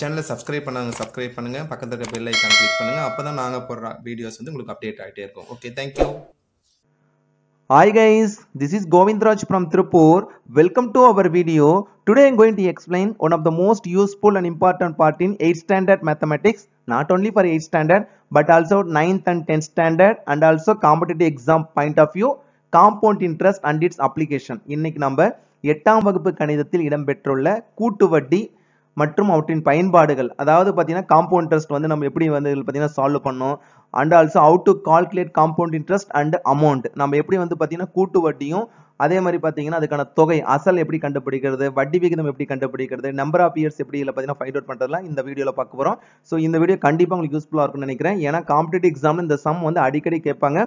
சேனலை சப்ஸ்கிரைப் பண்ணுங்க சப்ஸ்கிரைப் பண்ணுங்க பக்கத்தில் இருக்க பெல் ஐக்கான் கிளிக் பண்ணுங்க அப்போ தான் நாங்கள் போடுற வீடியோஸ் வந்து உங்களுக்கு அப்டேட் ஆகிட்டே இருக்கும் okay thank you hi guys this is Govindaraj from Tiruppur welcome to our video today am going to explain one of the most useful and important part in eight standard mathematics not only for eight standard but also ninth and tenth standard and also competitive exam point of view compound interest and it's application இன்னைக்கு நம்ம எட்டாம் வகுப்பு கணிதத்தில் இடம்பெற்றுள்ள கூட்டு வட்டி மற்றும் அவற்றின் பயன்பாடுகள் அதாவது பார்த்தீங்கன்னா காம்பவுண்ட் இன்ட்ரெஸ்ட் வந்து நம்ம எப்படி வந்து பார்த்தீங்கன்னா சால்வ் பண்ணோம் and also out to calculate compound interest and amount நம்ம எப்படி வந்து பார்த்தீங்கன்னா கூட்டு வட்டியும் அதே மாதிரி பார்த்தீங்கன்னா அதுக்கான தொகை அசல் எப்படி கண்டுபிடிக்கிறது வட்டி விகிதம் எப்படி கண்டுபிடிக்கிறது நம்பர் ஆஃப் இயர்ஸ் எப்படி இல்லை பார்த்தீங்கன்னா ஃபைண்ட் அவுட் பண்ணுறதுலாம் இந்த வீடியோவில் பார்க்க போகிறோம் ஸோ இந்த வீடியோ கண்டிப்பாக உங்களுக்கு யூஸ்ஃபுல்லாக இருக்கும்னு நினைக்கிறேன் ஏன்னா காம்படிட்டிவ் எக்ஸாம் இந்த சம் வந்து அடிக்கடி கேட்பாங்க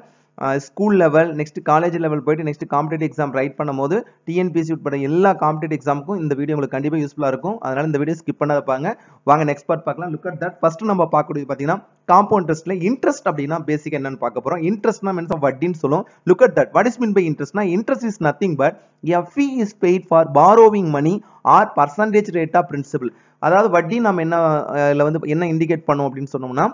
school level next college level போயிட்டு நெக்ஸ்ட் காம்படிட்டிவ் எக்ஸாம் ரைட் பண்ணும்போது டிஎன்பிசி உட்பட எல்லா காம்படிட்டிவ் எக்ஸாமுக்கும் இந்த வீடியோ உங்களுக்கு கண்டிப்பாக யூஸ்ஃபுல்லாக இருக்கும் அதனால் இந்த வீடியோ ஸ்கிப் பண்ணாத வைப்பாங்க வாங்க நெக்ஸ்ட் பார்ட் பார்க்கலாம் லுக் அட் தட் ஃபஸ்ட்டு நம்ம பார்க்கக்கூடியது பார்த்தீங்கன்னா காம்பவுண்ட் இன்ட்ரெஸ்ட்ல இன்ட்ரெஸ்ட் அப்படின்னா பேசிக் என்னன்னு பார்க்க போறோம் இன்ட்ரெஸ்ட்னா மீன்ஸ் வட்டின்னு சொல்லும் look at that what is mean by இன்ட்ரெஸ்ட்னா interest is nothing but a fee is paid for borrowing money or percentage rate of principal அதாவது வட்டி நம்ம என்ன இதில் வந்து என்ன இண்டிகேட் பண்ணோம் அப்படின்னு சொன்னோம்னா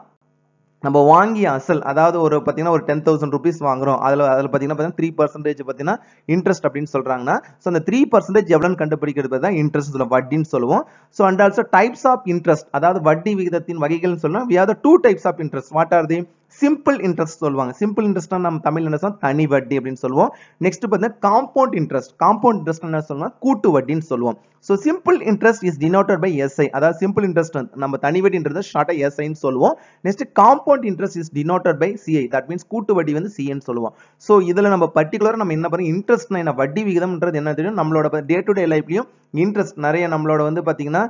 நம்ம வாங்கிய அசல் அதாவது ஒரு பார்த்தீங்கன்னா ஒரு டென் தௌசண்ட் ருபீஸ் வாங்குறோம் அதில் அதில் பார்த்தீங்கன்னா த்ரீ பர்சன்டேஜ் பார்த்தீங்கன்னா இன்ட்ரெஸ்ட் அப்படின்னு சொல்கிறாங்கன்னா ஸோ அந்த த்ரீ பர்சன்டேஜ் எவ்வளவு கண்டுபிடிக்கிறது தான் இன்ட்ரெஸ்ட் சொல்லுவோம் வட்டின்னு சொல்லுவோம் so and also types of interest அதாவது வட்டி விகிதத்தின் வகைகள்னு சொல்லலாம் we are the two types of interest what are the simple interest சொல்லுவாங்க சிம்பிள் இன்ட்ரெஸ்ட் நம்ம தமிழ் என்ன சொல்லுவோம் தனி வட்டி அப்படின்னு சொல்லுவோம் நெக்ஸ்ட் பார்த்தீங்கன்னா காம்பவுண்ட் இன்ட்ரெஸ்ட் காம்பவுண்ட் இன்ட்ரெஸ்ட் என்ன சொல்லுவாங்க கூட்டு வட்டின்னு சொல்லுவோம் so simple interest is denoted by SI அதாவது சிம்பிள் இன்ட்ரெஸ்ட் நம்ம தனி வட்டின்றது ஷார்ட்டாக எஸ்ஐன்னு சொல்லுவோம் next compound interest is denoted by CI that means கூட்டு வட்டி வந்து சிஏன்னு சொல்லுவோம் ஸோ இதில் நம்ம பர்டிகுலராக நம்ம என்ன பண்ணுறோம் இன்ட்ரெஸ்ட்னா என்ன வட்டி விகிதம்ன்றது என்ன தெரியும் நம்மளோட டே டு டே லைஃப்லையும் இன்ட்ரெஸ்ட் நிறைய நம்மளோட வந்து பார்த்தீங்கன்னா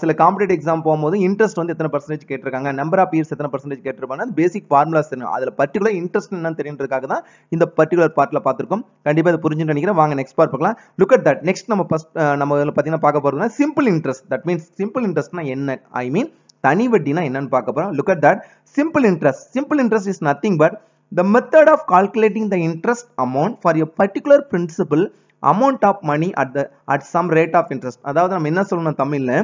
சில காம்படிட்டிவ் எக்ஸாம் போகும்போது இன்ட்ரெஸ்ட் வந்து எத்தனை பர்சன்டேஜ் கேட்டிருக்காங்க நம்பர் ஆஃப் இயர்ஸ் எத்தனை பர்சன்டேஜ் கேட்டிருப்பாங்க அது பேசிக் ஃபார்முலாஸ் தெரியும் அதில் பர்டிகுலர் இன்ட்ரெஸ்ட் என்னன்னு தெரியுன்றதுக்காக தான் இந்த பர்டிகுலர் பார்ட்டில் பார்த்துருக்கோம் கண்டிப்பாக இதை புரிஞ்சுன்னு நினைக்கிறேன் வாங்க நெக்ஸ்ட் பார்ட் பார்க்கலாம் லுக் அட் தட் நெக்ஸ்ட் நம்ம ஃபஸ்ட் நம்ம பார்த்தீங்கன்னா பார்க்க போகிறோம்னா simple interest that means simple இன்ட்ரெஸ்ட்னா என்ன ஐ மீன் தனி வட்டினா என்னன்னு பார்க்க போகிறோம் look at that simple interest simple interest is nothing but the method of calculating the interest amount for a particular principal amount of money at the at some rate of interest அதாவது நம்ம என்ன சொல்லணும் தமிழில்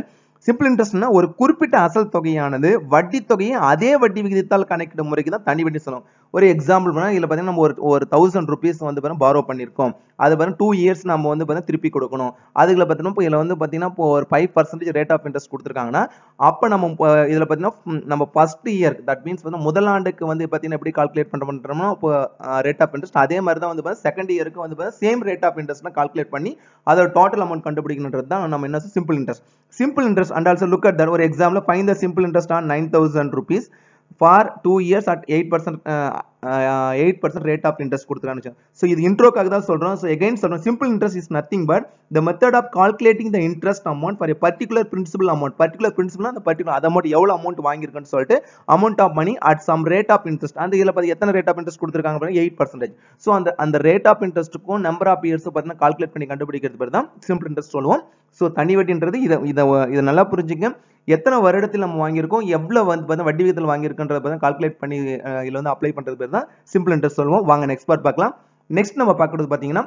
simple இன்ட்ரெஸ்ட்னா ஒரு குறிப்பிட்ட அசல் தொகையானது வட்டி தொகையை அதே வட்டி விகிதத்தால் கணக்கிடும் முறைக்கு தான் தனி வட்டி சொல்லுவோம் ஒரு எக்ஸாம்பிள் பண்ணால் இதில் பார்த்தீங்கன்னா நம்ம ஒரு ஒரு தௌசண்ட் ருபீஸ் வந்து பார்த்தீங்கன்னா பாரோ பண்ணியிருக்கோம் அது பார்த்தீங்கன்னா டூ இயர்ஸ் நம்ம வந்து பார்த்தீங்கன்னா திருப்பி கொடுக்கணும் அதுக்குள்ள பார்த்தீங்கன்னா இப்போ இதில் வந்து பார்த்தீங்கன்னா இப்போ ஒரு five percentage rate of interest கொடுத்துருக்காங்கன்னா அப்போ நம்ம இதில் பார்த்தீங்கன்னா நம்ம ஃபர்ஸ்ட் இயர் தட் மீன்ஸ் வந்து முதலாண்டுக்கு வந்து பார்த்தீங்கன்னா எப்படி கால்குலேட் பண்ண பண்ணுறோம்னா இப்போ ரேட் ஆஃப் இன்ட்ரெஸ்ட் அதே மாதிரி தான் வந்து பார்த்தீங்கன்னா செகண்ட் இயருக்கு வந்து பார்த்தீங்கன்னா சேம் ரேட் ஆஃப் இன்ட்ரெஸ்ட்னா கால்குலேட் பண்ணி அதோட டோட்டல் அமௌண்ட் கண்டுபிடிக்கணுன்றது தான் நம்ம என்ன simple interest simple interest and also look at that ஒரு example find the simple interest on nine thousand rupees for 2 years at 8% uh, eight percent rate of interest கொடுத்துருக்கான்னு so இது இன்ட்ரோக்காக தான் சொல்கிறோம் ஸோ எகைன் சொல்கிறோம் simple interest is nothing but the method of calculating the interest amount for particular principal amount particular principal அந்த particular அது amount எவ்வளோ amount வாங்கியிருக்குன்னு சொல்லிட்டு amount of money at some rate of interest அந்த இதில் பார்த்து எத்தனை ரேட் ஆஃப் இன்ட்ரெஸ்ட் கொடுத்துருக்காங்க எயிட் பர்சன்டேஜ் ஸோ அந்த அந்த ரேட் ஆஃப் இன்ட்ரெஸ்ட்டுக்கும் நம்பர் ஆஃப் இயர்ஸ் பார்த்தீங்கன்னா கால்குலேட் பண்ணி கண்டுபிடிக்கிறது பேர் தான் சிம்பிள் இன்ட்ரெஸ்ட் சொல்லுவோம் ஸோ தனி வட்டின்றது இதை இதை இதை நல்லா புரிஞ்சுங்க எத்தனை வருடத்தில் நம்ம வாங்கியிருக்கோம் எவ்வளோ வந்து பார்த்தீங்கன்னா வட்டி விகிதத்தில் வாங்கியிருக்குன்றத பார்த்தீங்கன்னா கால்குலேட் பண்ணி இதில் வந்து அப்ளை பண்ணுறது அப்படிங்கிறது தான் சிம்பிள் இன்ட்ரெஸ்ட் சொல்லுவோம் வாங்க நெக்ஸ்ட் பார்ட் பார்க்கலாம் நெக்ஸ்ட் நம்ம பார்க்கறது பார்த்தீங்கன்னா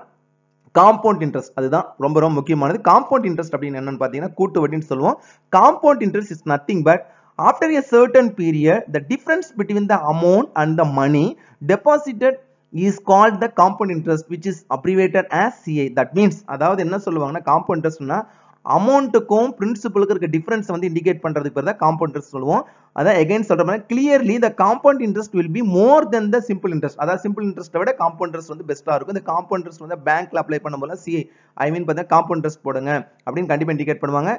காம்பவுண்ட் இன்ட்ரெஸ்ட் அதுதான் ரொம்ப ரொம்ப முக்கியமானது காம்பவுண்ட் இன்ட்ரெஸ்ட் அப்படின்னு என்னன்னு பார்த்தீங்கன்னா கூட்டு வட்டின்னு சொல்லுவோம் compound interest is nothing but after a certain period the difference between the amount and the money deposited is called the compound interest which is abbreviated as CI that means அதாவது என்ன சொல்லுவாங்கன்னா compound இன்ட்ரெஸ்ட்னா அமௌண்ட்டுக்கும் பிரின்சிபலுக்கு இருக்க difference வந்து indicate பண்ணுறதுக்கு பேர் தான் compound interest சொல்லுவோம் அதான் எகைன் மாதிரி கிளியர்லி இந்த compound interest will be more then the simple interest அதாவது சிம்பிள் இன்ட்ரெஸ்ட் விட காம்பவுண்ட் இன்ட்ரெஸ்ட் வந்து பெஸ்ட்டாக இருக்கும் இந்த காம்பவுண்ட் இன்ட்ரெஸ்ட் வந்து பேங்க்ல அப்ளை போல சி ஐ மீன் பார்த்தீங்கன்னா காம்பவுண்ட் இன்ட்ரெஸ்ட் போடுங்க அப்படின்னு கண்டிப்பாக இண்டிகேட் பண்ணுவாங்க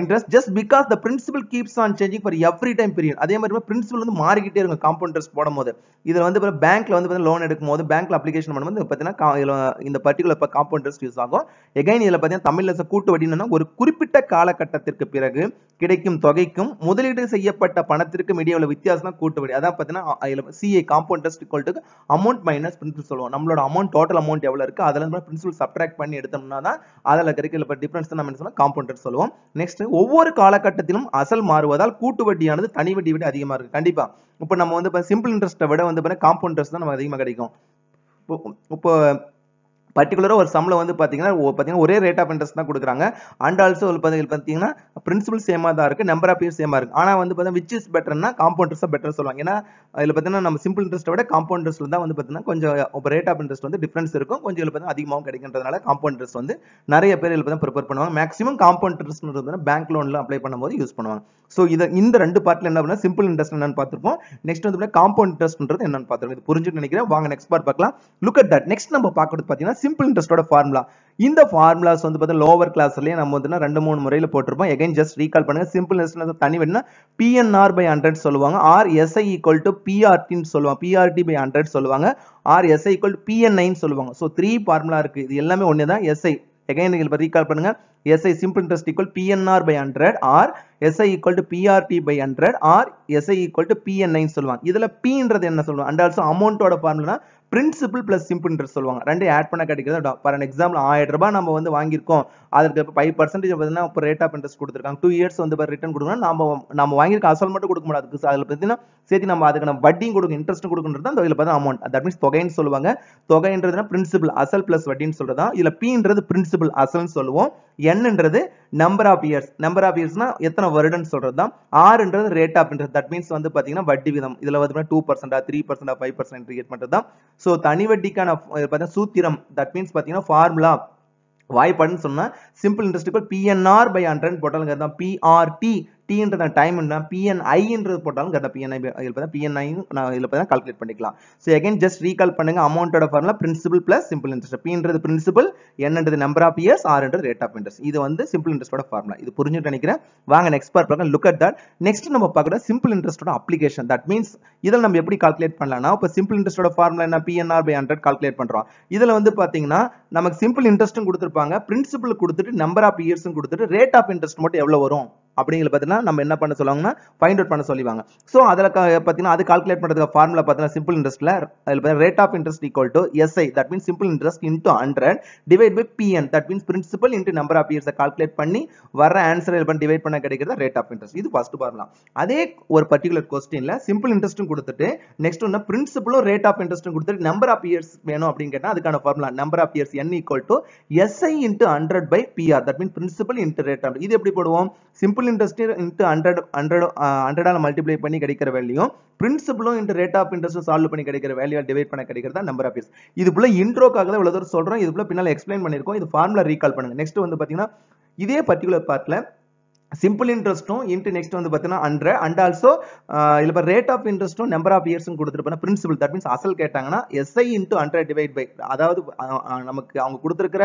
interest just because the principal keeps on changing for every time period அதே மாதிரி பிரின்சிபல் வந்து மாறிக்கிட்டே இருக்கும் காம்பவுண்ட் இன்ட்ரெஸ்ட் போடும்போது இதில் வந்து பேங்க்ல வந்து பார்த்தீங்கன்னா லோன் எடுக்கும்போது பேங்க்ல அப்ளிகேஷன் பண்ணும்போது பார்த்தீங்கன்னா இந்த பர்டிகுலர் இப்போ காம்பவுண்ட் இன்ட்ரெஸ்ட் யூஸ் ஆகும் எகைன் இதில் பார்த்தீங்கன்னா தமிழ்ல கூட்டு வட்டினா ஒரு குறிப்பிட்ட காலகட்டத்திற்கு பிறகு கிடைக்கும் தொகைக்கும் முதலீடு செய்யப்பட்ட பணத்திற்கும் இடையே உள்ள வித்தியாசம் தான் கூட்டு அதான் பார்த்தீங்கன்னா CA compound interest amount minus principal சொல்லுவோம் நம்மளோட அமௌண்ட் டோட்டல் அமௌண்ட் எவ்வளவு இருக்கு அதுல இருந்து பிரின்சிபல் சப்ட்ராக்ட் பண்ணி எடுத்தோம்னா தான் அதில் கிடைக்கல டிஃபரன்ஸ் தான் நம்ம என்ன காம்பவுண்ட் சொல்லுவோம் நெக்ஸ்ட் ஒவ்வொரு காலகட்டத்திலும் அசல் மாறுவதால் கூட்டு வட்டியானது தனி வட்டி விட அதிகமாக இருக்கு கண்டிப்பாக இப்போ நம்ம வந்து சிம்பிள் இன்ட்ரெஸ்ட்டை விட வந்து பார்த்தீங்கன்னா காம்பவுண்ட் இன்ட்ரெஸ்ட் தான் நமக்கு அதிகமாக கிடைக்கும் இப்போ இப்போ பர்டிகுலராக ஒரு சம்மில் வந்து பார்த்தீங்கன்னா பார்த்தீங்கன்னா ஒரே ரேட் ஆஃப் இன்ட்ரெஸ்ட் தான் கொடுக்குறாங்க அண்ட் ஆல்சோ பார்த்தீங்கன்னா பிரின்சிபல் சேமாக தான் இருக்குது நம்பர் ஆஃப் இயர்ஸ் சேமாக இருக்குது ஆனால் வந்து பார்த்தீங்கன்னா விச் இஸ் பெட்டர்னா காம்பவுண்டர்ஸாக பெட்டர் சொல்லுவாங்க ஏன்னா இதில் பார்த்தீங்கன்னா நம்ம சிம்பிள் இன்ட்ரெஸ்ட் விட காம்பவுண்டர்ஸில் தான் வந்து பார்த்தீங்கன்னா கொஞ்சம் ரேட் ஆஃப் இன்ட்ரெஸ்ட் வந்து டிஃப்ரென்ஸ் இருக்கும் கொஞ்சம் இதில் பார்த்தீங்கன்னா அதிகமாகவும் கிடைக்கின்றதுனால காம்பவுண்டர்ஸ் வந்து நிறைய பேர் இதில் பார்த்தீங்கன்னா ப்ரிப்பேர் பண்ணுவாங்க மேக்ஸிமம் காம்பவுண்டர்ஸ் பேங்க் லோனில் அப்ளை பண்ணும்போது யூஸ் பண்ணுவாங்க ஸோ இதை இந்த ரெண்டு பார்ட்டில் என்ன பண்ணுவாங்க சிம்பிள் இன்ட்ரெஸ்ட் என்னன்னு பார்த்துருப்போம் நெக்ஸ்ட் வந்து காம்பவுண்ட் இன்ட்ரெஸ்ட்ன்றது என்னன்னு பார்த்துருக்கோம் இது புரிஞ்சுட்டு நினைக்கிறேன் வாங்க நெக்ஸ்ட் பார்ட் பார்க்கலாம் லுக் அட் தட் நெக்ஸ்ட் நம்ம பார்க்கறது பார்த்தீங்கன்னா சிம்பிள் இன்ட்ரெஸ்டோட ஃபார்முலா இந்த ஃபார்முலாஸ் வந்து பார்த்தா லோவர் கிளாஸ்லேயே நம்ம வந்து ரெண்டு மூணு முறையில் போட்டிருப்போம் எகைன் ஜஸ்ட் ரீகால் பண்ணுங்க சிம்பிள் இன்ட்ரெஸ்ட் தனி வேணும்னா பிஎன்ஆர் பை ஹண்ட்ரட் சொல்லுவாங்க ஆர் எஸ்ஐ ஈக்குவல் டு பிஆர்டின்னு சொல்லுவாங்க பிஆர்டி பை ஹண்ட்ரட் சொல்லுவாங்க ஆர் எஸ்ஐ ஈக்குவல் டு பிஎன்ஐன்னு சொல்லுவாங்க ஸோ த்ரீ ஃபார்முலா இருக்குது இது எல்லாமே ஒன்று தான் எஸ்ஐ எகைன் நீங்கள் ரீகால் பண்ணுங்க SI simple interest equal PNR by hundred or SI equal to PRT by hundred or SI equal to பிஎன்ஐன்னு சொல்லுவாங்க இதில் பின்றது என்ன சொல்லுவாங்க அண்ட் ஆல்சோ அமௌண்ட்டோட ஃபார்முலா பிரின்சிபிள் பிளஸ் சிம்பிள்ன்றது சொல்லுவாங்க ரெண்டு ஆட் பண்ண கிடைக்கிறது ஃபார் அன் எக்ஸாம்பிள் ஆயிரம் ரூபாய் நம்ம வந்து வாங்கியிருக்கோம் அதுக்கு இப்போ ஃபைவ் பர்சன்டேஜ் பார்த்தீங்கன்னா ரேட் ஆஃப் இன்ட்ரெஸ்ட் கொடுத்துருக்காங்க டூ இயர்ஸ் வந்து ரிட்டர்ன் கொடுக்கணும் நம்ம நம்ம வாங்கியிருக்க அசல் மட்டும் கொடுக்க முடியாது அதுக்கு அதில் பார்த்தீங்கன்னா சேர்த்து நம்ம நம்ம வட்டியும் கொடுக்கும் இன்ட்ரெஸ்ட் கொடுக்குறது தான் இதில் பார்த்தா அமௌண்ட் தட் மீன்ஸ் தொகைன்னு சொல்லுவாங்க தொகைன்றதுனா பிரின்சிபிள் அசல் பிளஸ் வட்டின்னு சொல்கிறதா இல்லை பீன்றது பிரின்சிபிள் அசல்னு சொல்லுவோம் என்னன்றது number of years number of இயர்ஸ்னா எத்தனை வருடம்னு சொல்றது தான் ஆறுன்றது ரேட் ஆஃப்ன்றது தட் மீன்ஸ் வந்து பார்த்தீங்கன்னா வட்டி விதம் இதில் வந்து டூ பர்சன்டா த்ரீ பர்சன்டா ஃபைவ் பர்சன்ட் ரேட் பண்ணுறது தான் ஸோ தனி வட்டிக்கான பார்த்தீங்கன்னா சூத்திரம் தட் மீன்ஸ் பார்த்தீங்கன்னா ஃபார்முலா வாய்ப்பாடுன்னு சொன்னால் சிம்பிள் இன்ட்ரெஸ்ட் இப்போ பிஎன்ஆர் பை ஹண்ட்ரட் போட்டாலுங்கிறது தான் பிஆர்டி டீன்ற டைம்னா பிஎன்ஐன்றது போட்டாலும் கரெக்டாக பிஎன்ஐ இதில் பார்த்தீங்கன்னா பிஎன்ஐயும் நான் இதில் பார்த்தா கால்குலேட் பண்ணிக்கலாம் ஸோ எகைன் ஜஸ்ட் ரீகால் பண்ணுங்க அமௌண்ட்டோட formula principal plus simple interest பின்றது பிரின்சிபல் என்னன்றது நம்பர் ஆஃப் இயர்ஸ் ஆர்ன்றது ரேட் ஆஃப் இன்ட்ரெஸ்ட் இது வந்து சிம்பிள் இன்ட்ரெஸ்டோட ஃபார்மலா இது புரிஞ்சுட்டு நினைக்கிறேன் வாங்க நெக்ஸ்ட் பார்ட் பார்க்கலாம் லுக் அட் தட் நெக்ஸ்ட் நம்ம பார்க்குற சிம்பிள் இன்ட்ரெஸ்டோட அப்ளிகேஷன் தட் மீன்ஸ் இதில் நம்ம எப்படி கால்குலேட் பண்ணலாம்னா இப்போ சிம்பிள் இன்ட்ரெஸ்டோட ஃபார்முலா என்ன பிஎன்ஆர் பை ஹண்ட்ரட் கால்குலேட் பண்ணுறோம் இதில் வந்து பார்த்தீங்கன்னா நமக்கு சிம்பிள் இன்ட்ரெஸ்ட்டும் கொடுத்துருப்பாங்க பிரின்சிபல் கொடுத்துட்டு நம்பர் ஆஃப் இயர்ஸும் கொடுத்துட்டு ரேட் ஆஃப் இன்ட்ரெஸ்ட் மட்டும் எவ்வளோ வரும் அப்படிங்கிற பார்த்தீங்கன்னா நம்ம என்ன பண்ண சொல்லுவாங்கன்னா ஃபைண்ட் அவுட் பண்ண சொல்லுவாங்க ஸோ அதில் பார்த்தீங்கன்னா அது கால்குலேட் பண்ணுறதுக்கு ஃபார்முலா பார்த்தீங்கன்னா சிம்பிள் இன்ட்ரெஸ்ட்டில் அதில் rate of interest equal to SI that means simple interest into hundred divide by PN that means principal into number of இயர்ஸை கால்குலேட் பண்ணி வர ஆன்சர் பண்ணி டிவைட் பண்ண கிடைக்கிறது ரேட் ஆஃப் இன்ட்ரெஸ்ட் இது ஃபஸ்ட்டு பார்க்கலாம் அதே ஒரு பர்டிகுலர் கொஸ்டினில் சிம்பிள் இன்ட்ரெஸ்ட்டும் கொடுத்துட்டு நெக்ஸ்ட் ஒன்று பிரின்சிபலும் ரேட் ஆஃப் இன்ட்ரெஸ்ட்டும் கொடுத்துட்டு நம்பர் ஆஃப் இயர்ஸ் வேணும் அப்படின்னு கேட்டால் அதுக்கான formula number of years N equal to SI into hundred by PR that mean principal into rate of இது எப்படி போடுவோம் simple total interest into hundred hundred ஹண்ட்ரடால் மல்டிப்ளை பண்ணி கிடைக்கிற வேல்யூயும் பிரின்சிபலும் into rate of interest solve பண்ணி கிடைக்கிற வேல்யூவால் டிவைட் பண்ண கிடைக்கிறதா நம்பர் ஆஃப் இயர்ஸ் இது போல இன்ட்ரோக்காக தான் இவ்வளோ தூரம் சொல்கிறோம் இது போல பின்னால் எக்ஸ்பிளைன் பண்ணியிருக்கோம் இது ஃபார்முலா ரீகால் பண்ணுங்க நெக்ஸ்ட் வந்து பார்த்தீங்கன்னா இதே பர்டிகுலர் பார்ட்டில் சிம்பிள் இன்ட்ரெஸ்ட்டும் இன்ட்டு நெக்ஸ்ட் வந்து பார்த்தீங்கன்னா ஹண்ட்ரட் அண்ட் ஆல்சோ இல்லை இப்போ ரேட் ஆஃப் இன்ட்ரெஸ்ட்டும் நம்பர் ஆஃப் இயர்ஸும் கொடுத்துருப்பாங்க பிரின்சிபல் தட் மீன்ஸ் அசல் கேட்டாங்கன்னா SI into hundred divide by அதாவது நமக்கு அவங்க கொடுத்துருக்கிற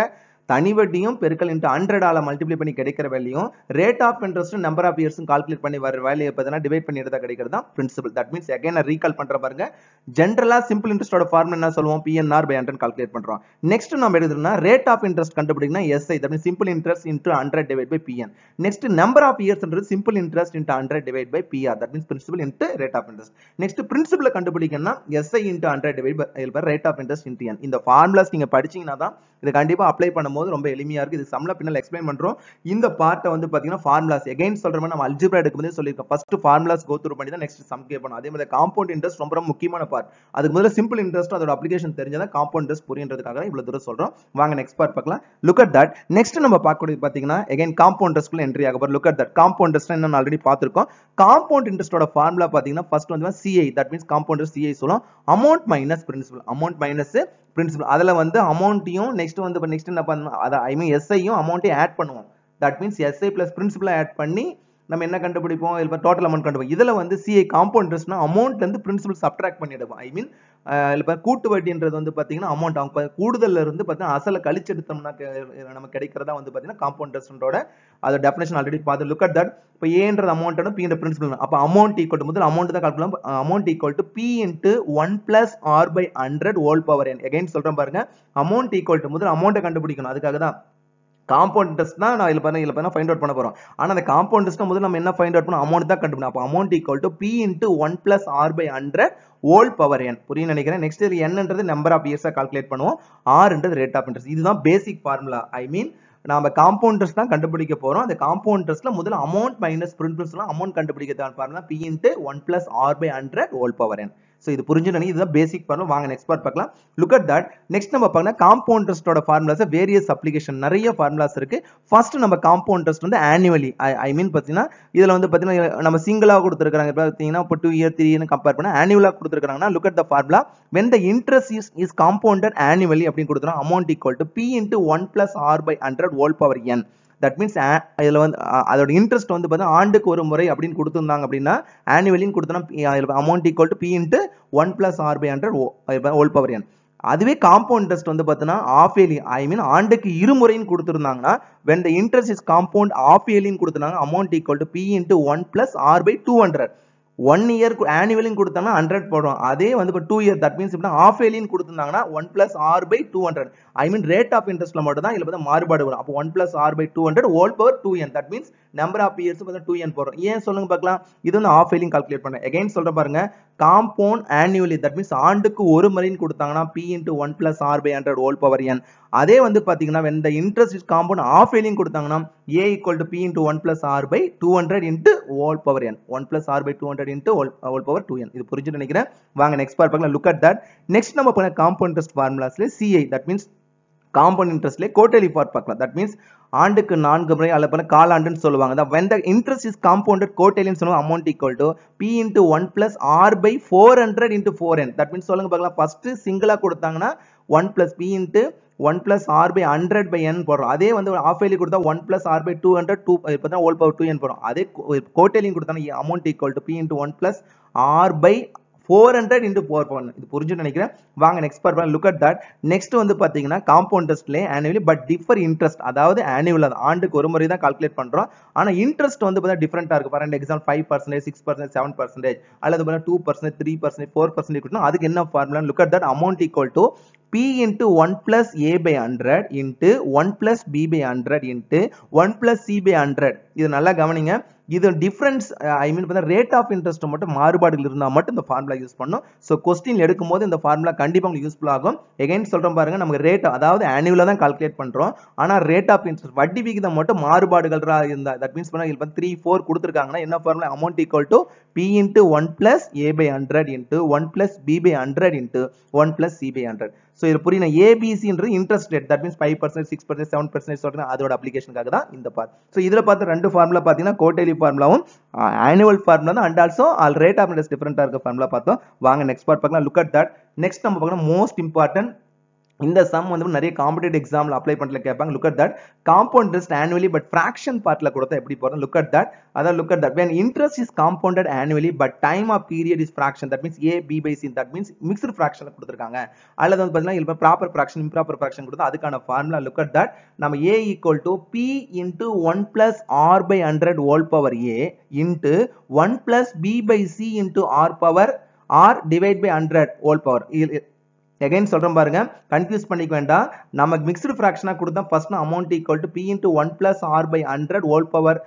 தனி வட்டியும் பெருக்கல் இன்ட்டு ஹண்ட்ரடால் மல்டிப்ளை பண்ணி கிடைக்கிற வேலையும் rate of interest number of இயர்ஸும் கால்குலேட் பண்ணி வர வேலையை பார்த்தீங்கன்னா டிவைட் பண்ணி எடுத்தா கிடைக்கிறது தான் principal that means again recall பண்ணுற பாருங்க ஜென்ரலா சிம்பிள் இன்ட்ரெஸ்டோட ஃபார்ம் என்ன சொல்லுவோம் பிஎன்ஆர் பை ஹண்ட்ரட் கால்குலேட் பண்றோம் நெக்ஸ்ட் நம்ம எடுத்துனா ரேட் ஆஃப் இன்ட்ரெஸ்ட் கண்டுபிடிக்கணும் SI that mean simple interest into hundred divide by PN next number of இயர்ஸ்ன்றது simple interest into hundred divide by PR that means principal int rate of interest next principal கண்டுபிடிக்கணும்னா SI into hundred divide by rate of interest into N இந்த formulas நீங்க படிச்சீங்கன்னா தான் இது கண்டிப்பா apply பண்ண பண்ணும்போது ரொம்ப எளிமையாக இருக்குது இது சம்மில் பின்னால் எக்ஸ்பிளைன் பண்ணுறோம் இந்த பார்ட்டை வந்து பார்த்தீங்கன்னா ஃபார்முலாஸ் எகைன் சொல்கிற மாதிரி நம்ம அல்ஜிபிரா எடுக்கும்போது சொல்லியிருக்கோம் ஃபஸ்ட்டு ஃபார்முலாஸ் கோ த்ரூ பண்ணி தான் நெக்ஸ்ட் சம் கே பண்ணும் அதே மாதிரி காம்பவுண்ட் இன்ட்ரெஸ்ட் ரொம்ப ரொம்ப முக்கியமான பார்ட் அதுக்கு முதல்ல சிம்பிள் இன்ட்ரெஸ்ட் அதோட அப்ளிகேஷன் தெரிஞ்சால் காம்பவுண்ட் இன்ட்ரெஸ்ட் புரியுறதுக்காக இவ்வளோ தூரம் சொல்கிறோம் வாங்க நெக்ஸ்ட் பார்ட் பார்க்கலாம் லுக் அட் தட் நெக்ஸ்ட் நம்ம பார்க்கக்கூடிய பார்த்தீங்கன்னா எகைன் காம்பவுண்ட் இன்ட்ரெஸ்ட் என்ட்ரி ஆக look at that compound interest என்ன ஆல்ரெடி பார்த்துருக்கோம் காம்பவுண்ட் இன்ட்ரெஸ்டோட ஃபார்முலா பார்த்தீங்கன்னா ஃபர்ஸ்ட் வந்து CI that means compounder CI சொல்லும் amount minus principal amount minus principal அதில் வந்து அமௌண்ட்டையும் நெக்ஸ்ட் வந்து இப்போ நெக்ஸ்ட் என்ன பண்ணணும் அதை ஐ மீன் எஸ்ஐயும் அமௌண்ட்டையும் ஆட் பண்ணுவோம் தட் மீன்ஸ் எஸ்ஐ ப்ளஸ் பிரின்சிபலாக ஆட் பண்ணி நம்ம என்ன கண்டுபிடிப்போம் இல்லை டோட்டல் அமௌண்ட் கண்டுபிடிப்போம் இதில் வந்து சிஏ காம்பவுண்ட் இன்ட்ரெஸ்ட்னா அமௌண்ட்லேருந்து பிரின்சிபல் சப்ட்ராக்ட் பண்ணிடுவோம் ஐ மீன் இப்போ கூட்டு வட்டின்றது வந்து பார்த்தீங்கன்னா அமௌண்ட் அவங்க கூடுதல் இருந்து பார்த்தீங்கன்னா அசலை கழிச்சு எடுத்தோம்னா நமக்கு கிடைக்கிறதா வந்து பார்த்தீங்கன்னா காம்பவுண்டர்ஸ்ன்றோட அதை டெஃபினேஷன் ஆல்ரெடி பார்த்து லுக் அட் தட் இப்போ ஏன்ற அமௌண்ட்னு பீன்ற பிரின்சிபல் அப்போ அமௌண்ட் ஈக்குவல் முதல் அமௌண்ட் தான் கால்குலாம் amount equal to P into one plus R by hundred whole power N again சொல்கிறேன் பாருங்க அமௌண்ட் ஈக்குவல் டு முதல் அமௌண்ட்டை கண்டுபிடிக்கணும் அதுக்காக தான் காம்பவுண்ட் தான் நான் இதில் பார்த்தா இல்லை பார்த்தா ஃபைண்ட் அவுட் பண்ண போகிறோம் ஆனால் அந்த காம்பவுண்ட் டெஸ்ட்டை முதல்ல நம்ம என்ன ஃபைண்ட் அவுட் பண்ண அமௌண்ட் தான் கண்டுபிடிக்கும் அப்போ amount equal to P into one plus R by hundred whole power N புரியும் நினைக்கிறேன் நெக்ஸ்ட் இது என்னன்றது நம்பர் ஆஃப் இயர்ஸாக கால்குலேட் பண்ணுவோம் ஆர்ன்றது ரேட் ஆஃப் இன்ட்ரெஸ்ட் இதுதான் பேசிக் ஃபார்முலா ஐ மீன் நம்ம காம்பவுண்டர்ஸ் தான் கண்டுபிடிக்க போகிறோம் அந்த காம்பவுண்டர்ஸில் முதல்ல அமௌண்ட் மைனஸ் பிரின்சிபல்ஸ்லாம் அமௌண்ட் கண்டுபிடிக்கிறதான் பாருங்கன்னா P into one plus R by hundred whole power N so இது புரிஞ்சு நினைக்கிறேன் இதுதான் பேசிக் பார்க்கலாம் வாங்க நெக்ஸ்ட் பார்ட் பார்க்கலாம் லுக் அட் தட் நெக்ஸ்ட் நம்ம பார்க்கலாம் காம்பவுண்ட் ஃபார்முலாஸ் வேரியஸ் அப்ளிகேஷன் நிறைய ஃபார்முலாஸ் இருக்கு ஃபர்ஸ்ட் நம்ம காம்பவுண்ட் ட்ரஸ்ட் வந்து ஆனுவலி ஐ மீன் பார்த்தீங்கன்னா இதில் வந்து பார்த்தீங்கன்னா நம்ம சிங்கிளாக கொடுத்துருக்காங்க பார்த்தீங்கன்னா இப்போ டூ இயர் த்ரீ இயர்னு கம்பேர் பண்ண ஆனுவலாக கொடுத்துருக்காங்கன்னா look at the formula when the interest is is compounded annually அப்படின்னு கொடுத்துருவோம் amount equal to P into one plus R by hundred whole power N that means இதில் வந்து அதோட இன்ட்ரெஸ்ட் வந்து பார்த்தீங்கன்னா ஆண்டுக்கு ஒரு முறை அப்படின்னு கொடுத்துருந்தாங்க அப்படின்னா ஆனுவலின்னு கொடுத்தோன்னா அதில் amount equal to P into one plus R by hundred oh whole power N அதுவே காம்பவுண்ட் இன்ட்ரெஸ்ட் வந்து பார்த்தீங்கன்னா ஆஃப் இயர்லி ஐ மீன் ஆண்டுக்கு இருமுறைன்னு கொடுத்துருந்தாங்கன்னா when the interest is compound half இயர்லின்னு கொடுத்துருந்தாங்க amount equal to P into one plus R by two hundred one year ஆனுவலின்னு கொடுத்தாங்கன்னா ஹண்ட்ரட் போடுவோம் அதே வந்து இப்போ டூ இயர் தட் மீன்ஸ் இப்படின்னா ஆஃப் இயர்லின்னு கொடுத்துருந்தாங்கன்னா one plus R by two hundred I mean rate of இன்ட்ரெஸ்ட்ல மட்டும் தான் இதுல மாறுபாடு வரும் அப்போ one plus R by two hundred whole power two N that means number of years two N போகிறோம் ஏன் சொல்லுங்க பாக்கலாம் இது வந்து ஆஃப் ஃபெயிலிங் கால்குலேட் பண்ணேன் எகைன் சொல்ற பாருங்க காம்பவுண்ட் ஆனுவலி தட் மீன்ஸ் ஆண்டுக்கு ஒரு மணின்னு கொடுத்தாங்கன்னா P into one plus R by hundred whole power N அதே வந்து பாத்தீங்கன்னா இந்த இன்ட்ரெஸ்ட் இஸ் காம்பவுண்ட் ஆஃப் ஃபெயிலிங் கொடுத்தாங்கன்னா A equal to P into one plus R by two hundred into whole power N one plus R by two hundred into whole whole power two N இது புரிஞ்சு நினைக்கிறேன் வாங்க next பார்ப்பாங்க look at that next நம்ம பண்ண compound interest ஃபார்முலாஸ்ல CI that means compound இன்ட்ரெஸ்ட்லேயே quarterly part பார்க்கலாம் தட் மீன்ஸ் ஆண்டுக்கு நான்கு முறை அல்ல பண்ண காலாண்டுன்னு சொல்லுவாங்க தான் when the interest is compounded கோட்டலின்னு சொல்லுவாங்க amount equal to P into one plus R by four hundred into four N that means சொல்லுங்க பார்க்கலாம் ஃபஸ்ட்டு சிங்கிளாக கொடுத்தாங்கன்னா one plus P into one plus R by hundred by N போடுறோம் அதே வந்து half yearly கொடுத்தா one plus R by two hundred two இப்போ தான் ஓல் பவர் டூ என் போடுறோம் அதே கோட்டலிங் கொடுத்தாங்க amount equal to P into one plus R by four hundred into four power இது புரிஞ்சுன்னு நினைக்கிறேன் வாங்க நெக்ஸ்ட் பார்ப்போம் லுக் அட் தட் நெக்ஸ்ட் வந்து பார்த்தீங்கன்னா காம்பவுண்ட் டெஸ்ட்லே ஆனுவலி பட் டிஃபர் இன்ட்ரெஸ்ட் அதாவது ஆனுவல் அது ஆண்டுக்கு ஒரு முறை தான் கால்குலேட் பண்ணுறோம் ஆனால் இன்ட்ரெஸ்ட் வந்து பார்த்தா டிஃப்ரெண்ட்டாக இருக்கும் for example five percentage six percentage seven percentage அல்லது பார்த்தா two percentage three percentage four percentage அதுக்கு என்ன formula look at that amount equal to P into one plus A by hundred into one plus B by hundred into one plus C by hundred இது நல்லா கவனிங்க இது difference ஐ mean பார்த்தீங்கன்னா rate of interest மட்டும் மாறுபாடுகள் இருந்தால் மட்டும் இந்த ஃபார்முலா யூஸ் பண்ணும் ஸோ கொஸ்டின் எடுக்கும் போது இந்த ஃபார்முலா கண்டிப்பாக உங்களுக்கு யூஸ்ஃபுல் ஆகும் எகைன் சொல்கிறோம் பாருங்க நமக்கு ரேட் அதாவது ஆனுவலாக தான் கால்குலேட் பண்ணுறோம் ஆனால் ரேட் ஆஃப் இன்ட்ரெஸ்ட் வட்டி விகிதம் மட்டும் மாறுபாடுகள் இருந்தால் தட் மீன்ஸ் பண்ணால் இப்போ த்ரீ ஃபோர் கொடுத்துருக்காங்கன்னா என்ன formula amount equal to P into one plus A by hundred into one plus B by hundred into one plus C by hundred so இது புரியல ஏபிசின்றது interest rate that means five percent six percent seven percent சொல்றேன் அதோட அப்ளிகேஷனுக்காக தான் இந்த part so இதில் பார்த்து ரெண்டு ஃபார்முலா பார்த்தீங்கன்னா கோட்டலி ஃபார்முலாவும் ஆனுவல் ஃபார்முலா தான் and also all rate of interest டிஃப்ரெண்ட்டாக இருக்க ஃபார்முலா பார்த்தோம் வாங்க நெக்ஸ்ட் பார்ட் பார்க்கலாம் லுக் அட் தட் நெக்ஸ்ட் நம்ம பார்க்கணும் மோஸ்ட் இம்பார்ட்டன்ட் இந்த சம் வந்து நிறைய காம்படிட்டிவ் எக்ஸாம்ல அப்ளை பண்ணல கேட்பாங்க look at that compound interest annually but fraction பார்ட்டில் கொடுத்தா எப்படி போகிறோம் லுக் அட் தட் அதான் look at that when interest is compounded annually but time of period is fraction that means A B by C that means mixed ஃப்ராக்ஷனில் கொடுத்துருக்காங்க அல்லது வந்து பார்த்தீங்கன்னா இப்போ ப்ராப்பர் ஃப்ராக்ஷன் இம்ப்ராப்பர் ஃப்ராக்ஷன் கொடுத்தா அதுக்கான ஃபார்முலா லுக் அட் தட் நம்ம A equal to P into one plus R by hundred whole power A into one plus B by C into R power R divide by hundred whole power again சொல்கிறேன் பாருங்க confuse பண்ணிக்க வேண்டாம் நமக்கு mixed ஃப்ராக்ஷனாக கொடுத்தா first amount equal to P into one plus R by hundred whole power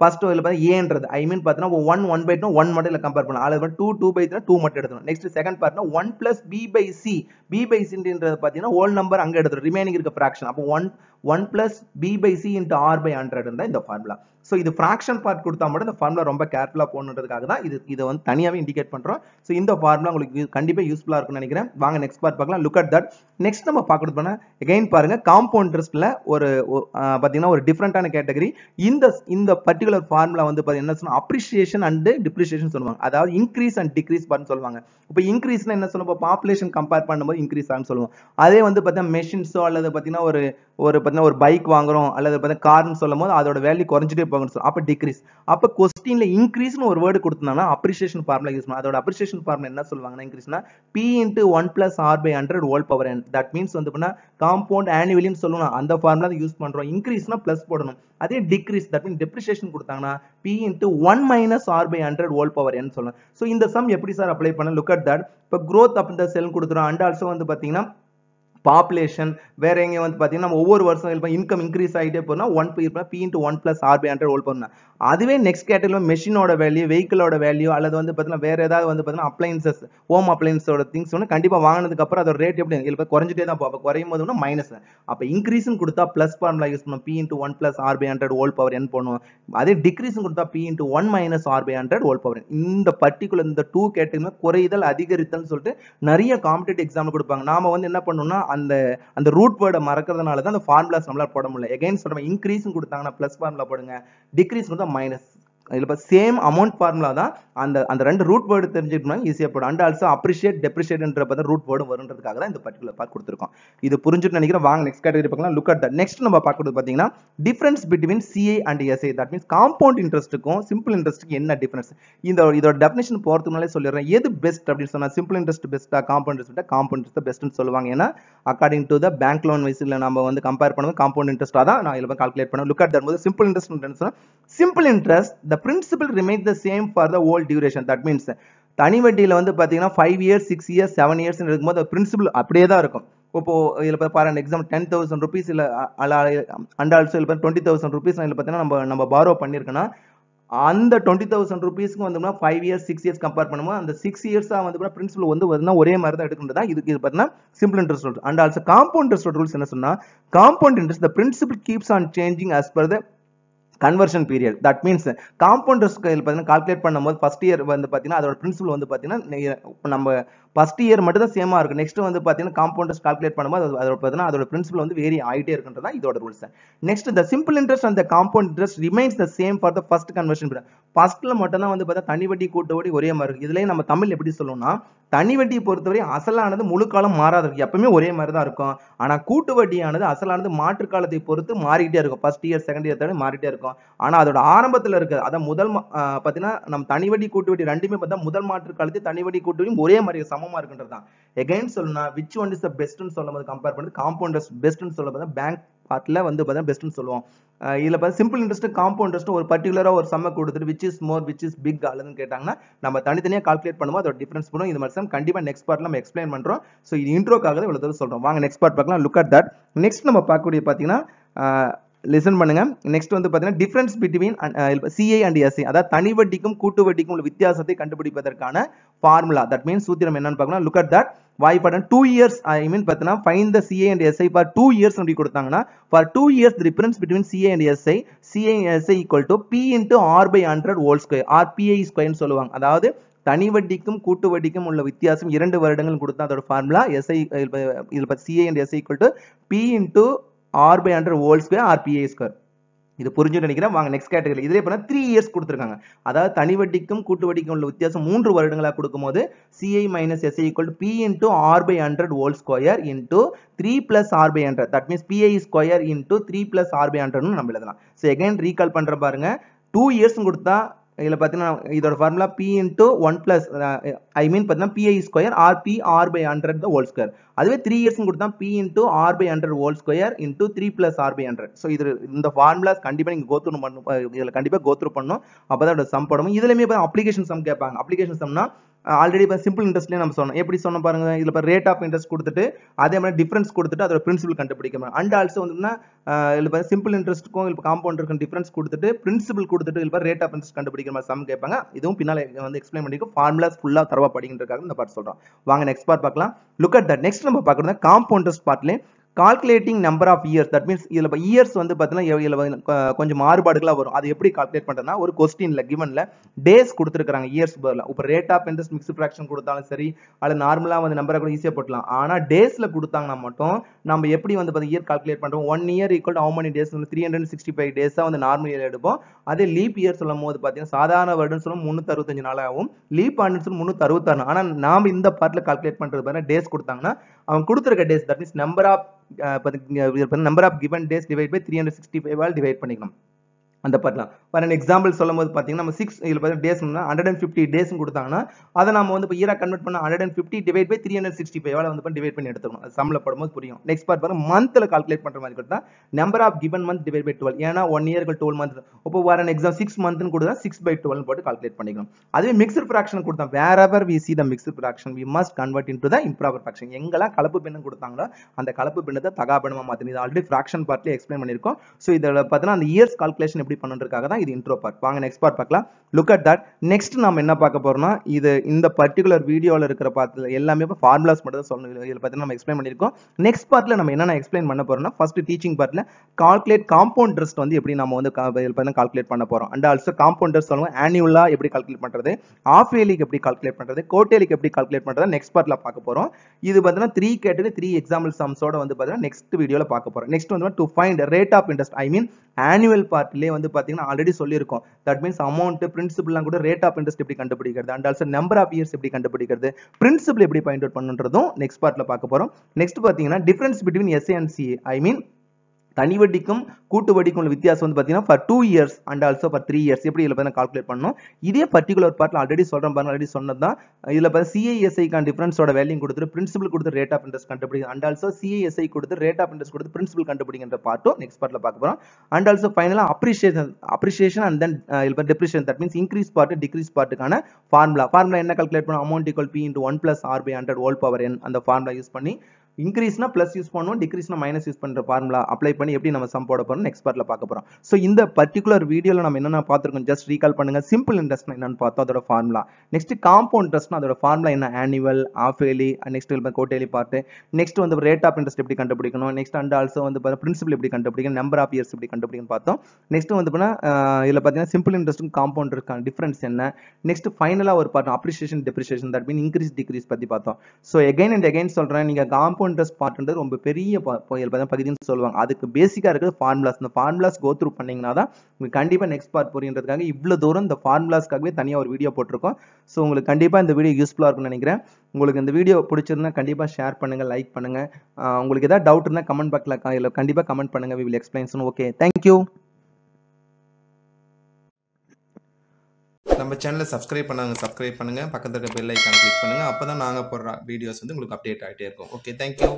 first இதில் பார்த்தா ஏன்றது ஐ மீன் பார்த்தீங்கன்னா one one by two one மட்டும் இல்லை கம்பேர் பண்ணலாம் அதில் டூ டூ பை டூ மட்டும் எடுத்துணும் நெக்ஸ்ட் செகண்ட் பார்த்தீங்கன்னா one plus B by C B by சின்றது பார்த்தீங்கன்னா ஹோல் நம்பர் அங்கே எடுத்துரும் ரிமைனிங் இருக்க ஃப்ராக்ஷன் அப்போ one one plus B by C into R by hundred இந்த ஃபார்முலா ஸோ இது ஃப்ராக்ஷன் பார்ட் கொடுத்தா மட்டும் இந்த ஃபார்முலா ரொம்ப கேர்ஃபுல்லாக போகணுன்றதுக்காக தான் இது இதை வந்து தனியாகவே இண்டிகேட் பண்ணுறோம் ஸோ இந்த ஃபார்முலா உங்களுக்கு கண்டிப்பாக யூஸ்ஃபுல்லாக இருக்கும்னு நினைக்கிறேன் வாங்க நெக்ஸ்ட் பார்ட் பார்க்கலாம் லுக் அட் தட் நெக்ஸ்ட் நம்ம போனால் எகைன் பாருங்க காம்பவுண்டர்ஸில் ஒரு பார்த்தீங்கன்னா ஒரு டிஃப்ரெண்ட்டான கேட்டகரி இந்த இந்த பர்டிகுலர் ஃபார்முலா வந்து பார்த்தீங்கன்னா என்ன அப்ரிஷியேஷன் அண்ட் டிப்ரிஷியேஷன் சொல்லுவாங்க அதாவது இன்க்ரீஸ் அண்ட் டிக்ரீஸ் பார்னு சொல்லுவாங்க இப்போ இன்க்ரீஸ்னா என்ன சொல்லுவோம் பாப்புலேஷன் கம்பேர் பண்ணும்போது இன்க்ரீஸ் ஆகும் சொல்லுவோம் அதே வந்து பார்த்தீங்கன்னா மெஷின்ஸோ அல்லது பார்த்தீங்கன்னா ஒரு ஒரு பார்த்தீங்கன்னா ஒரு பைக் வாங்குறோம் அல்லது பார்த்தீங்கன்னா கார்னு சொல்லும் போது அதோட வேல்யூ குறைஞ்சிட்டே கொடுப்பாங்கன்னு சொல்லி அப்போ டிக்ரீஸ் அப்போ கொஸ்டின்ல இன்க்ரீஸ்னு ஒரு வேர்டு கொடுத்தாங்கன்னா அப்ரிஷியேஷன் ஃபார்முலா யூஸ் பண்ணலாம் அதோட அப்ரிஷியேஷன் ஃபார்முலா என்ன சொல்லுவாங்கன்னா இன்க்ரீஸ்னா P into one plus R by hundred whole power N that means வந்து பண்ணா காம்பவுண்ட் ஆனுவலின்னு சொல்லணும் அந்த ஃபார்முலா யூஸ் பண்ணுறோம் இன்க்ரீஸ்னா பிளஸ் போடணும் அதே டிக்ரீஸ் தட் மீன் டெப்ரிஷியேஷன் கொடுத்தாங்கன்னா P into one minus R by hundred whole power N சொல்லணும் ஸோ இந்த சம் எப்படி சார் அப்ளை பண்ண லுக் அட் தட் இப்போ க்ரோத் அப்படின்ற செல் கொடுக்குறோம் அண்ட் ஆல்சோ வந்து பார்த்தீங்கன்னா பாப்புலேஷன் வேற எங்கே வந்து பார்த்தீங்கன்னா ஒவ்வொரு வருஷம் இப்போ இன்கம் இன்க்ரீஸ் ஆகிட்டே போனா one P P into one plus R by hundred whole பண்ணலாம் அதுவே நெக்ஸ்ட் கேட்டகரி மெஷினோட வேல்யூ வெஹிக்கிளோட வேல்யூ அல்லது வந்து பாத்தீங்கன்னா வேறு ஏதாவது வந்து பார்த்தீங்கன்னா அப்ளைன்சஸ் ஹோம் அப்ளைன்ஸோட திங்ஸ் கண்டிப்பா கண்டிப்பாக அப்புறம் அதோட ரேட் எப்படி இப்போ குறைஞ்சிட்டே தான் போகும் குறையும் போது மைனஸ் அப்போ இன்க்ரீஸ் கொடுத்தா ப்ளஸ் ஃபார்முலா யூஸ் பண்ணுவோம் P into one plus R by hundred whole power N பண்ணுவோம் அதே டிக்ரீஸ்னு கொடுத்தா P into one minus R by hundred whole power இந்த பர்டிகுலர் இந்த டூ கேட்டகரி குறைதல் அதிகரித்தல் சொல்லிட்டு நிறைய காம்படிட்டிவ் எக்ஸாம் கொடுப்பாங்க நாம வந்து என்ன பண்ணோம்னா அந்த அந்த ரூட் வேர்டை மறக்கிறதுனால தான் அந்த ஃபார்முலாஸ் நம்மளால் போட முடியல எகைன் சொல்கிறேன் இன்க்ரீஸும் கொடுத்தாங்கன்னா ப்ளஸ் ஃபார்முலா போடுங்க டிக்ரீஸ் கொடுத்தா மைனஸ் இதில் இப்போ சேம் அமௌண்ட் ஃபார்முலா தான் அந்த அந்த ரெண்டு ரூட் வேர்டு தெரிஞ்சுக்கணும்னா ஈஸியாக போடும் அண்ட் ஆல்சோ அப்ரிஷியேட் டெப்ரிஷியேட்ன்ற பார்த்து ரூட் வேர்டு வருன்றதுக்காக தான் இந்த பர்டிகுலர் பார்ட் கொடுத்துருக்கோம் இது புரிஞ்சுட்டு நினைக்கிறேன் வாங்க நெக்ஸ்ட் கேட்டகரி பார்க்கலாம் லுக் அட் த நெக்ஸ்ட் நம்ம பார்க்கறது பார்த்தீங்கன்னா difference between CA and SI that means compound இன்ட்ரெஸ்ட்டுக்கும் சிம்பிள் இன்ட்ரெஸ்ட்டுக்கு என்ன டிஃபரன்ஸ் இந்த இதோட டெஃபினேஷன் போகிறதுனாலே சொல்லிடுறேன் எது பெஸ்ட் அப்படின்னு சொன்னால் சிம்பிள் இன்ட்ரெஸ்ட் பெஸ்ட்டாக காம்பவுண்ட் இன்ட்ரெஸ்ட் காம்பவுண்ட் இன்ட்ரெஸ்ட் பெஸ்ட்னு சொல்லுவாங்க ஏன்னா according to the bank loan வயசில் நம்ம வந்து கம்பேர் பண்ணுவோம் காம்பவுண்ட் இன்ட்ரெஸ்ட்டாக தான் நான் இதில் கால்குலேட் பண்ணுவேன் லுக் அட் தரும்போது simple interest simple interest the principal remain the same for the whole duration that means தனி வட்டியில் வந்து பார்த்தீங்கன்னா five years six years seven இயர்ஸ்னு இருக்கும்போது பிரின்சிபல் அப்படியே தான் இருக்கும் இப்போ இதில் இப்போ பாருங்க எக்ஸாம் டென் தௌசண்ட் ருபீஸ் இல்லை அண்ட் ஆல்சோ இல்லை டுவெண்ட்டி தௌசண்ட் ருபீஸ் இல்லை பார்த்தீங்கன்னா நம்ம நம்ம பாரோ பண்ணியிருக்கோன்னா அந்த டுவெண்ட்டி தௌசண்ட் ருபீஸ்க்கு வந்தோம்னா five years six years compare பண்ணும்போது அந்த சிக்ஸ் இயர்ஸாக வந்து பிரின்சிபல் வந்து ஒரே மாதிரி தான் தான் இதுக்கு இது பார்த்தீங்கன்னா simple interest rules and also compound interest rules என்ன சொன்னால் compound interest the principal keeps on changing as per the conversion period that means compounder scale பார்த்தீங்கன்னா கால்குலேட் பண்ணும்போது ஃபஸ்ட் இயர் வந்து பார்த்தீங்கன்னா அதோட பிரின்சிபல் வந்து பார்த்தீங்கன்னா நம்ம ஃபஸ்ட் இயர் மட்டும் தான் சேமாக இருக்கும் நெக்ஸ்ட் வந்து பார்த்தீங்கன்னா காம்பவுண்டர்ஸ் கால்குலேட் பண்ணும்போது அது அதோட பார்த்தீங்கன்னா அதோட பிரின்சிபல் வந்து வேரி ஆகிட்டே இருக்குன்றது தான் இதோட rules next the simple interest அந்த compound interest remains the same for the first conversion period ஃபஸ்ட்டில் மட்டும் தான் வந்து பார்த்தா தனி வட்டி கூட்டு வட்டி ஒரே மாதிரி இருக்கும் இதுலேயே நம்ம தமிழ் எப்படி சொல்லணும்னா தனி வட்டியை பொறுத்தவரை அசலானது முழு காலம் மாறாது இருக்கு எப்பவுமே ஒரே மாதிரி தான் இருக்கும் ஆனால் கூட்டு வட்டியானது அசலானது மாற்று காலத்தை பொறுத்து மாறிக்கிட்டே இருக்கும் first year second year third மாறிட்டே இருக்கும் ஆனால் அதோட ஆரம்பத்தில் இருக்குது அதை முதல் பார்த்தீங்கன்னா நம்ம தனி வட்டி கூட்டு வட்டி ரெண்டுமே பார்த்தா முதல் மாற்று காலத்தை தனி வட்டி கூட்டு வட்டியும் ஒரே மாதிரி சம சமமா இருக்குன்றது தான் எகைன் சொல்லணும்னா விச் ஒன் இஸ் த பெஸ்ட்னு சொல்லும்போது கம்பேர் பண்ணி காம்பவுண்டர்ஸ் பெஸ்ட்னு போது பேங்க் பார்ட்டில் வந்து பார்த்தா பெஸ்ட்னு சொல்லுவோம் இதில் பார்த்து சிம்பிள் இன்ட்ரெஸ்ட் காம்பவுண்ட் இன்ட்ரெஸ்ட் ஒரு பர்டிகுலராக ஒரு சம்மை கொடுத்துட்டு which is more which is big அல்லதுன்னு கேட்டாங்கன்னா நம்ம தனித்தனியாக கால்குலேட் பண்ணுவோம் அதோட டிஃபரன்ஸ் பண்ணுவோம் இது மாதிரி சம் கண்டிப்பாக நெக்ஸ்ட் பார்ட் நம்ம எக்ஸ்பிளைன் பண்ணுறோம் ஸோ இது இன்ட்ரோக்காக இவ்வளோ தூரம் சொல்கிறோம் வாங்க நெக்ஸ்ட் பார்ட் பார்க்கலாம் லுக் அட் தட் நெக்ஸ்ட் நம்ம பார்க்கக்கூடிய பார்த்தீங்கன்னா லிசன் பண்ணுங்க நெக்ஸ்ட் வந்து பார்த்தீங்கன்னா difference between CI and SI அதாவது தனி வட்டிக்கும் கூட்டு வட்டிக்கும் உள்ள வித்தியாசத்தை கண்டுபிடிப்பதற்கான ஃபார்முலா தட் மீன்ஸ் சூத்திரம் என்னன்னு பார்க்கணும் லுக் அட் தட் படம் டூ இயர்ஸ் ஐ மீன் பார்த்தீங்கன்னா fine the CA and SI for two years அப்படி கொடுத்தாங்கன்னா for two years difference between CA and SI CA SI equal to P into R by hundred whole square R PI ஸ்கொயர்னு சொல்லுவாங்க அதாவது தனி வட்டிக்கும் கூட்டு வட்டிக்கும் உள்ள வித்தியாசம் இரண்டு வருடங்கள் கொடுத்தா அதோட ஃபார்முலா எஸ்ஐ இதில் CA and SI equal to P into R by hundred whole square R PA square இது புரிஞ்சுன்னு நினைக்கிறேன் வாங்க நெக்ஸ்ட் கேட்டகரி இதே போனால் த்ரீ இயர்ஸ் கொடுத்துருக்காங்க அதாவது தனி வட்டிக்கும் கூட்டு வட்டிக்கும் உள்ள வித்தியாசம் மூன்று வருடங்களாக கொடுக்கும்போது CI minus SI equal to P into R by hundred whole square into three plus R by hundred that means PI square into three plus R by ஹண்ட்ரட்னு நம்ம எழுதலாம் ஸோ எகைன் ரீகால் பண்ணுற பாருங்க டூ இயர்ஸும் கொடுத்தா இதில் பார்த்தீங்கன்னா இதோட formula P into one plus I mean பார்த்தீங்கன்னா PI square R P R by hundred the whole square அதுவே த்ரீ இயர்ஸ்னு கொடுத்தா P into R by hundred whole square into three plus R by hundred so இது இந்த formulas கண்டிப்பாக நீங்கள் go through பண்ணும் இதில் கண்டிப்பாக கோத்ரூ பண்ணும் அப்போ தான் சம் படமும் இதுலேயுமே அப்ளிகேஷன் சம் கேட்பாங்க அப்ளிகேஷன் சம்னா ஆல்ரெடி இப்போ சிம்பிள் இன்ட்ரெஸ்ட்லேயே நம்ம சொன்னோம் எப்படி சொன்னோம் பாருங்க இதில் இப்போ ரேட் ஆஃப் இன்ட்ரெஸ்ட் கொடுத்துட்டு அதே மாதிரி டிஃப்ரென்ஸ் கொடுத்துட்டு அதோட பிரின்சிபல் கண்டுபிடிக்கணும் அண்ட் ஆல்சோ வந்துன்னா இல்லை இப்போ சிம்பிள் இன்ட்ரெஸ்ட்டுக்கும் இப்போ காம்பவுண்டருக்கும் டிஃப்ரென்ஸ் கொடுத்துட்டு பிரின்சிபல் கொடுத்துட்டு இதில் ரேட் ஆஃப் இன்ட்ரெஸ்ட் கண்டுபிடிக்கிற மாதிரி சம் கேட்பாங்க இதுவும் பின்னால் வந்து எக்ஸ்பிளைன் பண்ணிருக்கோம் ஃபார்முலாஸ் ஃபுல்லாக தரவா படிக்கிட்டு இந்த பார்ட் சொல்கிறோம் வாங்க நெக்ஸ்ட் பார்ட் பார்க்கலாம் லுக் அட் தட் நெக்ஸ்ட் நம்ம பார்க்குறது காம்பவுண்டர்ஸ் பார்ட்லேயே calculating number of years that means இதில் இயர்ஸ் வந்து பார்த்தீங்கன்னா இதில் கொஞ்சம் மாறுபாடுகளாக வரும் அது எப்படி கால்குலேட் பண்ணுறதுனா ஒரு கொஸ்டினில் கிவனில் டேஸ் கொடுத்துருக்காங்க இயர்ஸ் பதில் இப்போ rate of interest mix fraction கொடுத்தாலும் சரி அது நார்மலாக வந்து நம்பரை கூட ஈஸியாக போட்டலாம் ஆனால் டேஸில் கொடுத்தாங்கன்னா மட்டும் நம்ம எப்படி வந்து பார்த்தீங்க இயர் கால்குலேட் பண்ணுறோம் one year equal how many days வந்து த்ரீ ஹண்ட்ரட் சிக்ஸ்டி ஃபைவ் டேஸாக வந்து நார்மல் இயர் எடுப்போம் அதே லீப் இயர் சொல்லும் போது பார்த்தீங்கன்னா சாதாரண வருடம்னு சொல்லும் முந்நூற்றஞ்சு நாளாகவும் லீப் ஆண்டுன்னு சொல்லும் முந்நூற்றி அறுபத்தாறு ஆனால் நாம் இந்த பார்ட்டில் கால்குலேட் பண்ணுறது பார்த்தீங்கன்னா டேஸ் கொடுத்தாங்கன்னா அவன் கொடுத்துருக்க days that is number of number of given days divide by three hundred sixty five all divide பண்ணிக்கணும் அந்த பார்க்கலாம் ஃபார் எக்ஸாம்பிள் சொல்லும் போது பார்த்தீங்கன்னா நம்ம சிக்ஸ் இதில் பார்த்தீங்கன்னா டேஸ் ஹண்ட்ரட் அண்ட் ஃபிஃப்டி டேஸும் கொடுத்தாங்கன்னா அதை நம்ம வந்து இப்போ ஈரா கன்வெர்ட் பண்ண hundred and fifty divide by three hundred sixty five வந்து டிவைட் பண்ணி எடுத்துக்கணும் அது சம்மில் போடும்போது புரியும் நெக்ஸ்ட் பார்ட் பாருங்க மந்த்தில் கால்குலேட் பண்ணுற மாதிரி கொடுத்தா number of given month divide by twelve ஏன்னா ஒன் இயர்க்கு டுவெல் மந்த் இப்போ வர எக்ஸாம் சிக்ஸ் மந்த்னு கொடுத்தா சிக்ஸ் பை டுவெல் போட்டு கால்குலேட் பண்ணிக்கணும் அதுவே மிக்சர் ஃப்ராக்ஷன் கொடுத்தா wherever we see the mixture fraction we must convert into the improper fraction எங்கெல்லாம் கலப்பு பெண்ணு கொடுத்தாங்களோ அந்த கலப்பு பின்னத்தை தகா பின்னமாக மாற்றணும் இது ஆல்ரெடி ஃப்ராக்ஷன் பார்ட்லேயே எக்ஸ்பிளைன் பண்ணியிருக்கோம் ஸோ இதில் பார்த்தீங்கன்னா அந்த இயர்ஸ் கால்குலேஷன் எப்படி எப்படி பண்ணுறதுக்காக தான் இது இன்ட்ரோ பார்ட் வாங்க நெக்ஸ்ட் பார்ட் பார்க்கலாம் லுக் அட் தட் நெக்ஸ்ட் நம்ம என்ன பார்க்க போறோம்னா இது இந்த பர்டிகுலர் வீடியோவில் இருக்கிற பார்த்துல எல்லாமே இப்போ ஃபார்முலாஸ் மட்டும் தான் சொல்லணும் இதில் பார்த்தீங்கன்னா நம்ம எக்ஸ்பிளைன் பண்ணியிருக்கோம் நெக்ஸ்ட் பார்ட்டில் நம்ம என்னென்ன எக்ஸ்பிளைன் பண்ண போறோம்னா ஃபர்ஸ்ட் டீச்சிங் பார்ட்டில் கால்குலேட் காம்பவுண்ட் இன்ட்ரெஸ்ட் வந்து எப்படி நம்ம வந்து பார்த்தீங்கன்னா கால்குலேட் பண்ண போகிறோம் அண்ட் ஆல்சோ காம்பவுண்ட் இன்ட்ரெஸ்ட் சொல்லுவோம் ஆனியூலாக எப்படி கால்குலேட் பண்ணுறது ஆஃப் இயர்லிக்கு எப்படி கால்குலேட் பண்ணுறது கோட்டேலிக்கு எப்படி கால்குலேட் பண்ணுறது நெக்ஸ்ட் பார்ட்டில் பார்க்க போகிறோம் இது பார்த்தீங்கன்னா த்ரீ கேட்டு த்ரீ எக்ஸாம்பிள் சம்ஸோட வந்து பார்த்தீங்கன்னா நெக்ஸ்ட் வீடியோவில் பார்க்க போகிறோம் நெக்ஸ்ட் வந்து to find rate of interest I mean annual பார்ட்லேயே வந்து வந்து பார்த்தீங்கன்னா ஆல்ரெடி சொல்லியிருக்கோம் தட் மீன்ஸ் அமௌண்ட் பிரின்சிபல்லாம் கூட ரேட் ஆஃப் இன்ட்ரெஸ்ட் எப்படி கண்டுபிடிக்கிறது and also number of years எப்படி கண்டுபிடிக்கிறது பிரின்சிபல் எப்படி பாயிண்ட் அவுட் பண்ணுன்றதும் நெக்ஸ்ட் பார்ட்டில் பார்க்க போகிறோம் நெக்ஸ்ட் பார்த்தீங்கன்னா difference between SA and CA I mean தனி வட்டிக்கும் கூட்டு வட்டிக்கும் உள்ள வித்தியாசம் வந்து பார்த்தீங்கன்னா for two years and also for three years எப்படி இதில் பார்த்தீங்கன்னா கால்குலேட் பண்ணணும் இதே பர்டிகுலர் பார்ட்டில் ஆல்ரெடி சொல்கிறேன் பாருங்க ஆல்ரெடி சொன்னது தான் இதில் பார்த்தா சிஐஎஸ்ஐக்கான டிஃபரன்ஸோட வேல்யூ கொடுத்துட்டு பிரின்சிபல் கொடுத்து ரேட் ஆஃப் இன்ட்ரெஸ்ட் கண்டுபிடிங்க அண்ட் ஆல்சோ சிஐஎஸ்ஐ கொடுத்து ரேட் ஆஃப் இன்ட்ரெஸ்ட் கொடுத்து பிரின்சிபல் கண்டுபிடிக்கிற பார்ட்டும் நெக்ஸ்ட் பார்ட்டில் பார்க்க போகிறோம் அண்ட் ஆல்சோ ஃபைனலாக அப்ரிஷியேஷன் அப்ரிஷியேஷன் அண்ட் தென் இதில் depreciation that means increase part decrease பார்ட்டுக்கான ஃபார்முலா ஃபார்முலா என்ன கால்குலேட் பண்ணுவோம் amount equal P into one plus R by hundred whole power N அந்த ஃபார்முலா யூஸ் பண்ணி இன்க்ரீஸ்னா பிளஸ் யூஸ் பண்ணுவோம் டிகிரீஸ்னா minus use பண்ணுற formula apply பண்ணி எப்படி நம்ம சம் போட போகிறோம் நெக்ஸ்ட் பார்ட்டில் பார்க்க போகிறோம் ஸோ இந்த பர்டிகுலர் வீடியோவில் நம்ம என்னென்ன பார்த்துருக்கோம் ஜஸ்ட் ரீகால் பண்ணுங்கள் சிம்பிள் இன்ட்ரெஸ்ட்னா என்னென்னு பார்த்தோம் அதோட ஃபார்முலா நெக்ஸ்ட் காம்பவுண்ட் இன்ட்ரெஸ்ட்னா அதோட ஃபார்முலா என்ன annual half yearly next quarterly part next வந்து ரேட் ஆஃப் இன்ட்ரெஸ்ட் எப்படி கண்டுபிடிக்கணும் நெக்ஸ்ட் அண்ட் ஆல்சோ வந்து பிரின்சிபல் எப்படி கண்டுபிடிக்கணும் நம்பர் ஆஃப் இயர்ஸ் எப்படி கண்டுபிடிக்கணும் பார்த்தோம் நெக்ஸ்ட் வந்து இதில் பார்த்தீங்கன்னா சிம்பிள் இன்ட்ரெஸ்ட்டும் காம்பவுண்ட் இருக்கான டிஃப்ரென்ஸ் என்ன நெக்ஸ்ட் ஃபைனலாக ஒரு பார்த்தோம் appreciation depreciation that mean increase decrease பற்றி பார்த்தோம் ஸோ எகைன் அண்ட் எகைன் சொல்கிறேன் நீங்கள் காம்பவுண்ட் காம்பவுண்டர்ஸ் பார்ட்ன்றது ரொம்ப பெரிய பகுதின்னு சொல்லுவாங்க அதுக்கு பேசிக்காக இருக்கிறது ஃபார்முலாஸ் இந்த ஃபார்முலாஸ் கோ த்ரூ பண்ணிங்கன்னா தான் உங்களுக்கு கண்டிப்பாக நெக்ஸ்ட் பார்ட் புரியுறதுக்காக இவ்வளோ தூரம் இந்த ஃபார்முலாஸ்க்காகவே தனியாக ஒரு வீடியோ போட்டிருக்கோம் ஸோ உங்களுக்கு கண்டிப்பாக இந்த வீடியோ யூஸ்ஃபுல்லாக இருக்கும்னு நினைக்கிறேன் உங்களுக்கு இந்த வீடியோ பிடிச்சிருந்தா கண்டிப்பாக ஷேர் பண்ணுங்கள் லைக் பண்ணுங்கள் உங்களுக்கு எதாவது டவுட் இருந்தால் கமெண்ட் பாக்ஸில் கண்டிப்பாக கமெண்ட் பண்ணுங்கள் we will explains okay thank you நம்ம சேனலை சப்ஸ்கிரைப் பண்ணாங்க சப்ஸ்கிரைப் பண்ணுங்கள் பக்கத்தில் இருக்க பெல் ஐக்கான் கிளிக் பண்ணுங்கள் அப்போ தான் நாங்கள் போடுற வீடியோஸ் வந்து உங்களுக்கு அப்டேட் ஆகிட்டே இருக்கும் ஓகே தேங்க்யூ